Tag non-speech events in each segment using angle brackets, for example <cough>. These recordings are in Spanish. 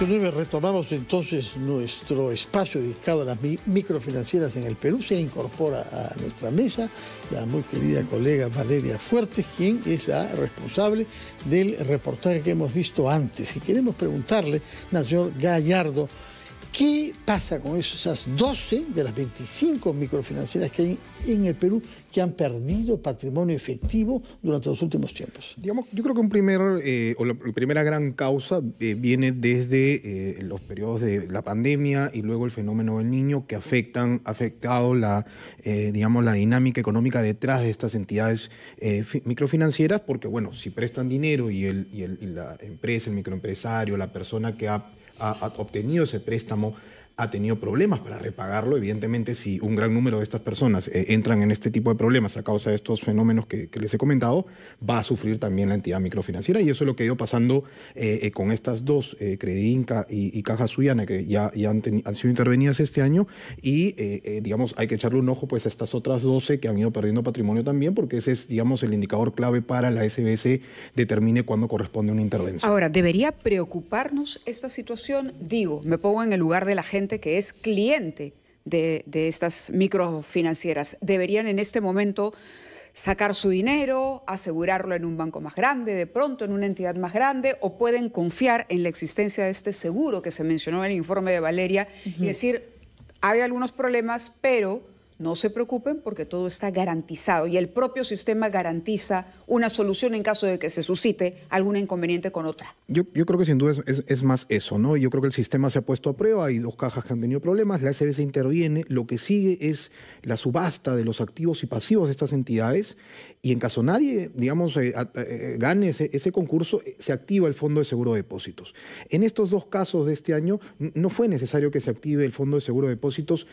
Retornamos retomamos entonces nuestro espacio dedicado a las microfinancieras en el Perú. Se incorpora a nuestra mesa la muy querida colega Valeria Fuertes, quien es la responsable del reportaje que hemos visto antes. Y queremos preguntarle al señor Gallardo ¿Qué pasa con esas 12 de las 25 microfinancieras que hay en el Perú que han perdido patrimonio efectivo durante los últimos tiempos? Digamos, yo creo que un primer, eh, o la primera gran causa eh, viene desde eh, los periodos de la pandemia y luego el fenómeno del niño que afectan, afectado la, digamos, la dinámica económica detrás de estas entidades microfinancieras, porque bueno, si prestan dinero y la empresa, el microempresario, la persona que ha ha, obtenido ese préstamo ha tenido problemas para repagarlo. Evidentemente, si un gran número de estas personas eh, entran en este tipo de problemas a causa de estos fenómenos que, les he comentado, va a sufrir también la entidad microfinanciera. Y eso es lo que ha ido pasando eh, eh, con estas dos, Credinca y, y, Caja Suyana, que ya, han, sido intervenidas este año. Y, digamos, hay que echarle un ojo pues, a estas otras 12 que han ido perdiendo patrimonio también, porque ese es, digamos, el indicador clave para la SBC determine cuándo corresponde una intervención. Ahora, ¿debería preocuparnos esta situación? Digo, me pongo en el lugar de la gente que es cliente de, estas microfinancieras. Deberían en este momento sacar su dinero, asegurarlo en un banco más grande, de pronto en una entidad más grande, o pueden confiar en la existencia de este seguro que se mencionó en el informe de Valeria y decir, hay algunos problemas, pero no se preocupen porque todo está garantizado y el propio sistema garantiza una solución en caso de que se suscite algún inconveniente con otra. Yo, creo que sin duda es, más eso, ¿no? Yo creo que el sistema se ha puesto a prueba, hay dos cajas que han tenido problemas, la SBC interviene, lo que sigue es la subasta de los activos y pasivos de estas entidades y en caso nadie, digamos, eh, eh, gane ese, concurso, eh, se activa el Fondo de Seguro de Depósitos. En estos dos casos de este año no fue necesario que se active el Fondo de Seguro de Depósitos,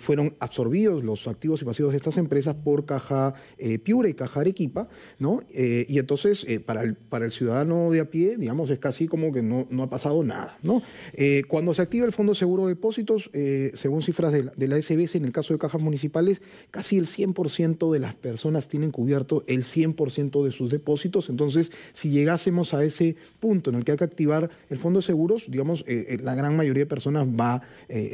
fueron absorbidos los activos y pasivos de estas empresas por Caja eh, Piura y Caja Arequipa, ¿no? Eh, y entonces, eh, para, el, para el ciudadano de a pie, digamos, es casi como que no, ha pasado nada, ¿no? Eh, cuando se activa el Fondo Seguro de Depósitos, según cifras de la, SBS, en el caso de cajas municipales, casi el 100% de las personas tienen cubierto el 100% de sus depósitos. Entonces, si llegásemos a ese punto en el que hay que activar el Fondo de Seguros, digamos, la gran mayoría de personas va,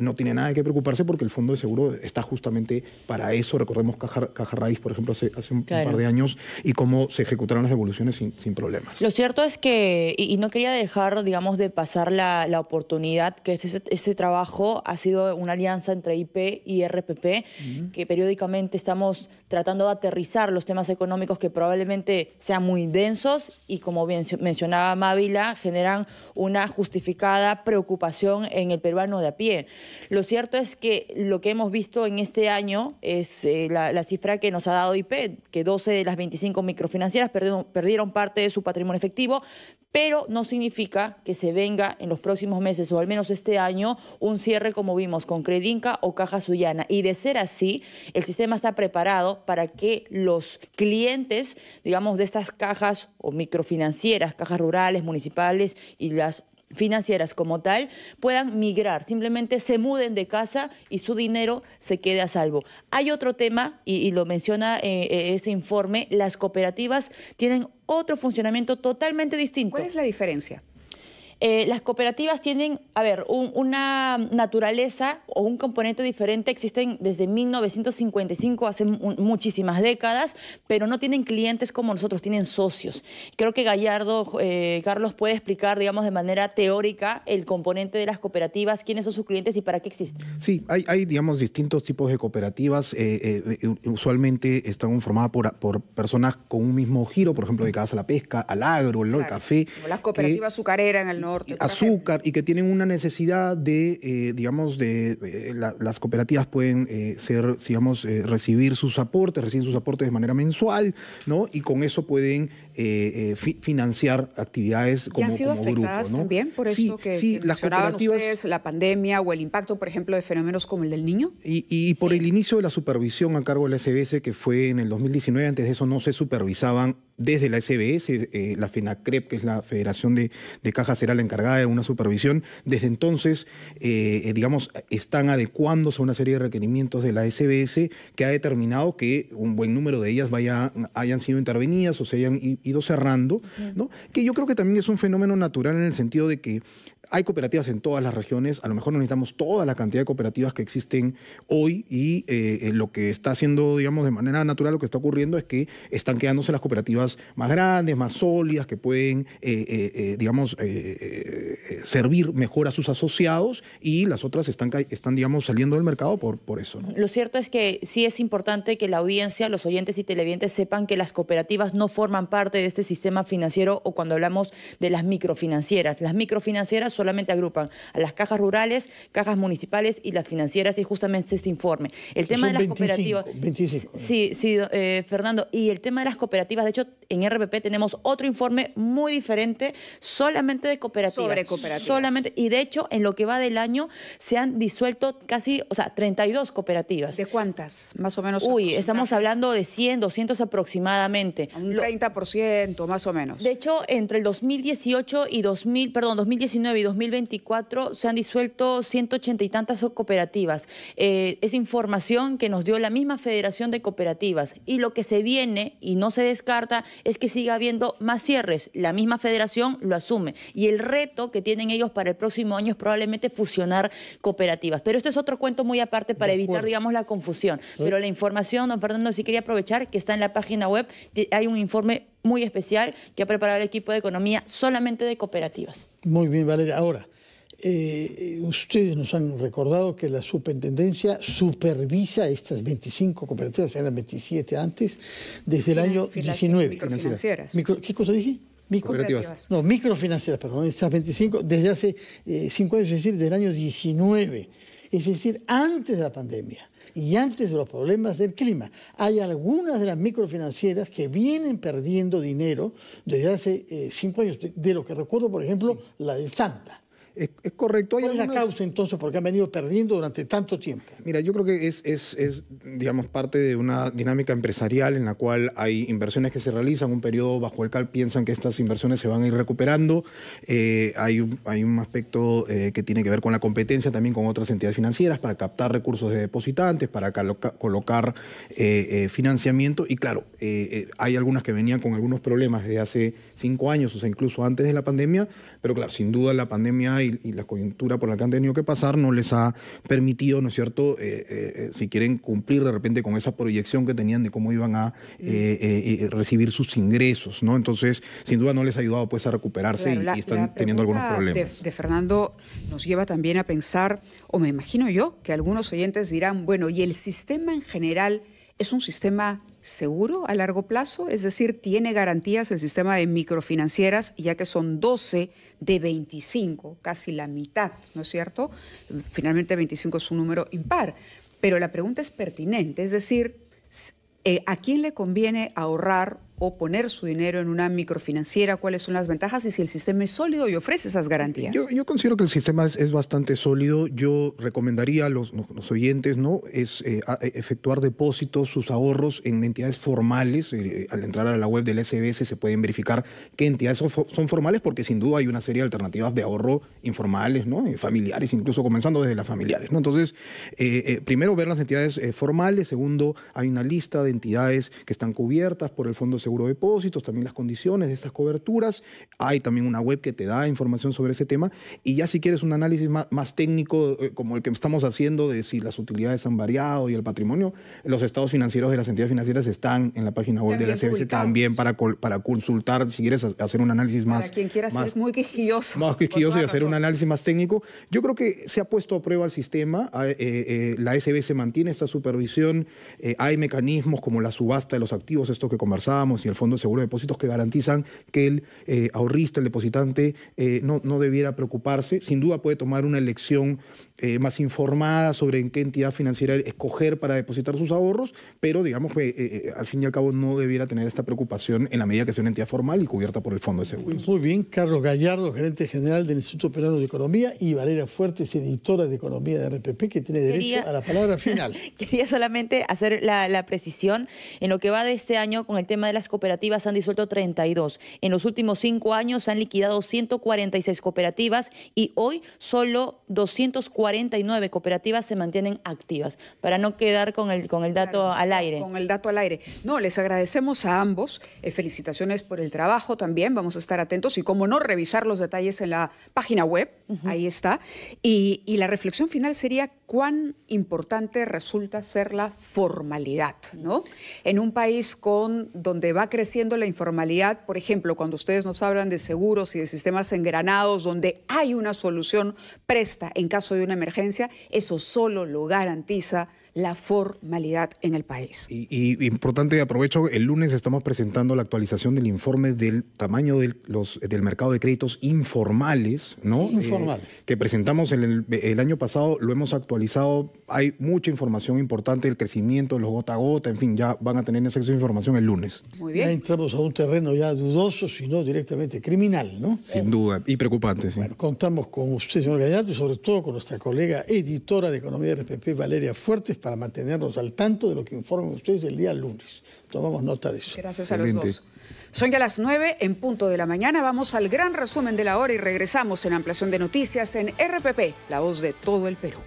no tiene nada de qué preocuparse porque el Fondo de Seguro está justamente para eso, recordemos Caja, Raíz, por ejemplo, hace, hace un, par de años, y cómo se ejecutaron las devoluciones sin, problemas. Lo cierto es que, y, no quería dejar, digamos, de pasar la, la oportunidad, que ese, trabajo ha sido una alianza entre IP y RPP, que periódicamente estamos tratando de aterrizar los temas económicos que probablemente sean muy densos y, como bien mencionaba Mávila, generan una justificada preocupación en el peruano de a pie. Lo cierto es que lo que hemos visto en este año es eh, la, cifra que nos ha dado IP, que 12 de las 25 microfinancieras perdieron, perdieron parte de su patrimonio efectivo, pero no significa que se venga en los próximos meses o al menos este año un cierre como vimos con Credinca o Caja Suyana. Y de ser así, el sistema está preparado para que los clientes, digamos, de estas cajas o microfinancieras, cajas rurales, municipales y las financieras como tal puedan migrar, simplemente se muden de casa y su dinero se quede a salvo. Hay otro tema, y, lo menciona eh, eh, ese informe, las cooperativas tienen otro funcionamiento totalmente distinto. ¿Cuál es la diferencia? Eh, las cooperativas tienen, a ver, una naturaleza o un componente diferente, existen desde 1955, hace muchísimas décadas, pero no tienen clientes como nosotros, tienen socios. Creo que Gallardo, eh, Carlos, puede explicar, digamos, de manera teórica el componente de las cooperativas, quiénes son sus clientes y para qué existen. Sí, hay, digamos, distintos tipos de cooperativas. Eh, usualmente están formadas por, personas con un mismo giro, por ejemplo, dedicadas a la pesca, al agro, al café. las cooperativas azucareras en el norte. Azúcar, y que tienen una necesidad de, eh, digamos, de eh, las cooperativas pueden eh, ser, digamos, recibir sus aportes, reciben sus aportes de manera mensual, ¿no? Y con eso pueden eh, eh, financiar actividades como, han sido afectadas también por sí, las cooperativas, la pandemia o el impacto, por ejemplo, de fenómenos como el del niño? Y, por el inicio de la supervisión a cargo de la SBS, que fue en el 2019, antes de eso no se supervisaban desde la SBS, eh, la FENACREP, que es la Federación de, de Cajas, será la encargada de una supervisión. Desde entonces, digamos, están adecuándose a una serie de requerimientos de la SBS que ha determinado que un buen número de ellas hayan sido intervenidas o se hayan ido cerrando, ¿no? Que yo creo que también es un fenómeno natural en el sentido de que hay cooperativas en todas las regiones, a lo mejor necesitamos toda la cantidad de cooperativas que existen hoy y eh, eh, lo que está haciendo, digamos, de manera natural, lo que está ocurriendo es que están quedándose las cooperativas más grandes, más sólidas, que pueden, eh, digamos, servir mejor a sus asociados y las otras están, están digamos, saliendo del mercado por, por eso. Lo cierto es que sí es importante que la audiencia, los oyentes y televidentes sepan que las cooperativas no forman parte de este sistema financiero o cuando hablamos de las microfinancieras. Las microfinancieras son solamente agrupan a las cajas rurales, cajas municipales y las financieras y justamente este informe. El tema de las cooperativas... Sí, sí, eh, Fernando. Y el tema de las cooperativas, de hecho, en RPP tenemos otro informe muy diferente, solamente de cooperativas. Sobre cooperativas. Solamente, y de hecho, en lo que va del año se han disuelto casi, o sea, 32 cooperativas. ¿De cuántas? Más o menos. Uy, estamos hablando de 100, 200 aproximadamente. Un 30% más o menos. De hecho, entre el 2018 y 2000, perdón, 2019 y 2019, 2024 se han disuelto 180 y tantas cooperativas. Eh, es información que nos dio la misma Federación de Cooperativas. Y lo que se viene y no se descarta es que siga habiendo más cierres. La misma Federación lo asume. Y el reto que tienen ellos para el próximo año es probablemente fusionar cooperativas. Pero esto es otro cuento muy aparte para evitar, digamos, la confusión. Eh. Pero la información, don Fernando, si quería aprovechar que está en la página web. Hay un informe muy especial que ha preparado el equipo de economía solamente de cooperativas. Muy bien, Valeria. Ahora, eh, ustedes nos han recordado que la superintendencia supervisa estas 25 cooperativas, eran 27 antes, desde el año 19. Microfinancieras. ¿Qué cosa dije? Cooperativas. No, microfinancieras, perdón, estas 25 desde hace 5 eh, años, es decir, desde el año 19, es decir, antes de la pandemia y antes de los problemas del clima. Hay algunas de las microfinancieras que vienen perdiendo dinero desde hace eh, cinco años, de, lo que recuerdo, por ejemplo, la de Santa. Es, correcto. ¿Cuál es la causa entonces porque han venido perdiendo durante tanto tiempo? Mira, yo creo que es, es, digamos, parte de una dinámica empresarial en la cual hay inversiones que se realizan, un periodo bajo el cual piensan que estas inversiones se van a ir recuperando. Eh, hay, un, hay un aspecto eh, que tiene que ver con la competencia también con otras entidades financieras para captar recursos de depositantes, para colocar eh, financiamiento. Y claro, hay algunas que venían con algunos problemas desde hace cinco años, o sea, incluso antes de la pandemia, pero claro, sin duda la pandemia y, la coyuntura por la que han tenido que pasar no les ha permitido, ¿no es cierto?, eh, eh, eh, si quieren cumplir de repente con esa proyección que tenían de cómo iban a mm. recibir sus ingresos, ¿no? Entonces, sin duda no les ha ayudado pues a recuperarse y, están teniendo algunos problemas. De, de Fernando nos lleva también a pensar, o me imagino yo, que algunos oyentes dirán, bueno, ¿y el sistema en general es un sistema seguro a largo plazo, es decir, tiene garantías el sistema de microfinancieras, ya que son 12 de 25, casi la mitad, ¿no es cierto? Finalmente 25 es un número impar, pero la pregunta es pertinente, es decir, eh, ¿a quién le conviene ahorrar o poner su dinero en una microfinanciera? ¿Cuáles son las ventajas y si el sistema es sólido y ofrece esas garantías? Yo, considero que el sistema es, bastante sólido. Yo recomendaría a los, oyentes ¿no? es, eh, eh, efectuar depósitos, sus ahorros en entidades formales. Eh, al entrar a la web del SBS se pueden verificar qué entidades son, formales porque sin duda hay una serie de alternativas de ahorro informales, ¿no? familiares, incluso comenzando desde las familiares. ¿no? Entonces, primero ver las entidades formales. Segundo, hay una lista de entidades que están cubiertas por el Fondo seguro de depósitos, también las condiciones de estas coberturas. Hay también una web que te da información sobre ese tema. Y ya si quieres un análisis más, técnico, eh, como el que estamos haciendo de si las utilidades han variado y el patrimonio, los estados financieros de las entidades financieras están en la página web de la SBC también para, para consultar, si quieres hacer un análisis más... Para quien quiera más, muy quijoso Más y hacer un análisis más técnico. Yo creo que se ha puesto a prueba el sistema. Eh, eh, la SB la SBC mantiene esta supervisión. hay mecanismos como la subasta de los activos, esto que conversábamos y el Fondo de Seguro de Depósitos que garantizan que el eh, ahorrista, el depositante, eh, no, no, debiera preocuparse. Sin duda puede tomar una elección eh, más informada sobre en qué entidad financiera escoger para depositar sus ahorros, pero digamos que al fin y al cabo no debiera tener esta preocupación en la medida que sea una entidad formal y cubierta por el Fondo de seguro Muy bien, Carlos Gallardo, gerente general del Instituto Peruano de Economía, y Valeria Fuertes, editora de Economía de RPP, que tiene derecho a la palabra final. <laughs> Quería solamente hacer la, la precisión en lo que va de este año con el tema de las cooperativas han disuelto 32. En los últimos cinco años han liquidado 146 cooperativas y hoy solo 249 cooperativas se mantienen activas, para no quedar con el, con el dato al aire. Con el dato al aire. No, les agradecemos a ambos. Eh, felicitaciones por el trabajo también. Vamos a estar atentos y, como no, revisar los detalles en la página web. Ahí está. Y, y la reflexión final sería cuán importante resulta ser la formalidad, ¿no? En un país con donde va creciendo la informalidad, por ejemplo, cuando ustedes nos hablan de seguros y de sistemas engranados, donde hay una solución presta en caso de una emergencia, eso solo lo garantiza la formalidad en el país. Y, importante, aprovecho, el lunes estamos presentando la actualización del informe del tamaño del, los, del mercado de créditos informales, ¿no? Informales. Eh, que presentamos en el, año pasado, lo hemos actualizado, hay mucha información importante, el crecimiento, los gota a gota, en fin, ya van a tener acceso a información el lunes. Muy bien. Ya entramos a un terreno ya dudoso, sino directamente criminal, ¿no? Sin duda, y preocupante, sí. Bueno, contamos con usted, señor Gallardo, y sobre todo con nuestra colega editora de Economía de RPP, Valeria Fuertes, para mantenernos al tanto de lo que informan ustedes el día lunes. Tomamos nota de eso. Gracias a los dos. Son ya las 9 en punto de la mañana. Vamos al gran resumen de la hora y regresamos en Ampliación de Noticias en RPP, la voz de todo el Perú.